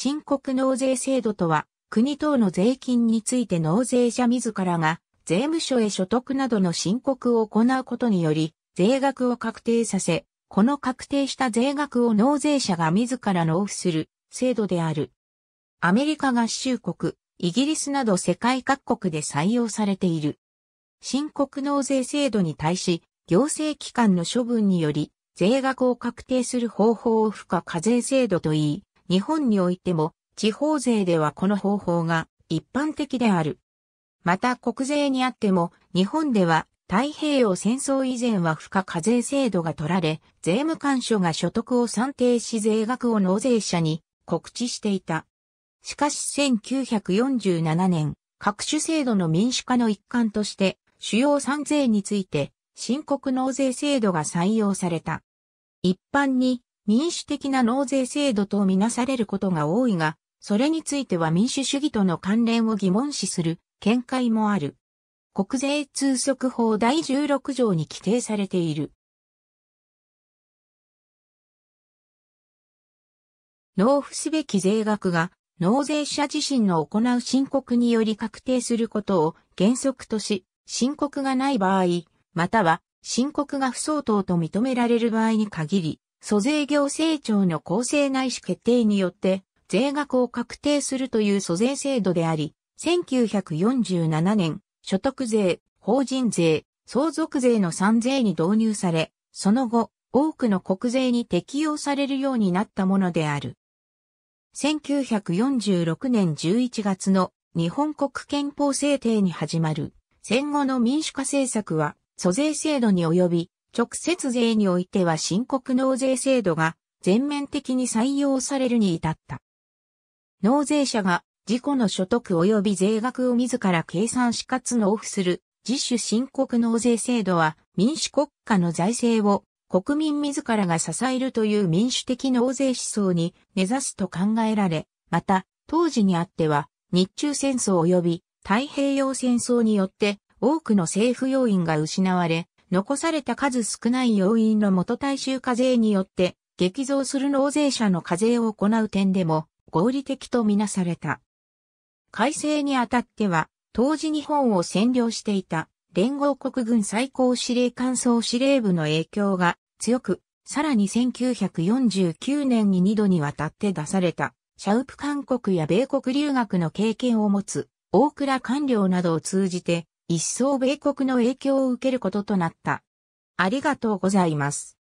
申告納税制度とは、国等の税金について納税者自らが税務署へ所得などの申告を行うことにより、税額を確定させ、この確定した税額を納税者が自ら納付する制度である。アメリカ合衆国、イギリスなど世界各国で採用されている。申告納税制度に対し、行政機関の処分により、税額を確定する方法を付加課税制度といい、日本においても地方税ではこの方法が一般的である。また国税にあっても日本では太平洋戦争以前は付加課税制度が取られ、税務官署が所得を算定し税額を納税者に告知していた。しかし1947年、各種制度の民主化の一環として、主要産税について、申告納税制度が採用された。一般に、民主的な納税制度とみなされることが多いが、それについては民主主義との関連を疑問視する見解もある。国税通則法第16条に規定されている。納付すべき税額が納税者自身の行う申告により確定することを原則とし、申告がない場合、または申告が不相当と認められる場合に限り、租税行政庁の公正内視決定によって、税額を確定するという租税制度であり、1947年、所得税、法人税、相続税の3税に導入され、その後、多くの国税に適用されるようになったものである。1946年11月の日本国憲法制定に始まる戦後の民主化政策は租税制度に及び直接税においては申告納税制度が全面的に採用されるに至った。納税者が自己の所得及び税額を自ら計算しかつ納付する自主申告納税制度は民主国家の財政を国民自らが支えるという民主的納税思想に根ざすと考えられ、また当時にあっては日中戦争及び太平洋戦争によって多くの政府要員が失われ、残された数少ない要因の元大衆課税によって、激増する納税者の課税を行う点でも、合理的とみなされた。改正にあたっては、当時日本を占領していた連合国軍最高司令官総司令部の影響が強く、さらに1949年に2度にわたって出された、シャウプ韓国や米国留学の経験を持つ、大倉官僚などを通じて、一層米国の影響を受けることとなった。ありがとうございます。